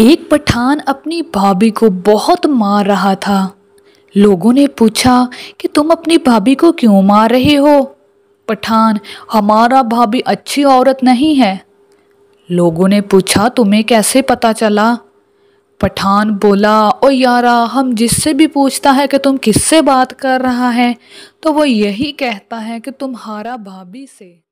एक पठान अपनी भाभी को बहुत मार रहा था लोगों ने पूछा कि तुम अपनी भाभी को क्यों मार रहे हो पठान हमारा भाभी अच्छी औरत नहीं है लोगों ने पूछा तुम्हें कैसे पता चला पठान बोला ओ यारा हम जिससे भी पूछता है कि तुम किससे बात कर रहा है तो वो यही कहता है कि तुम्हारा भाभी से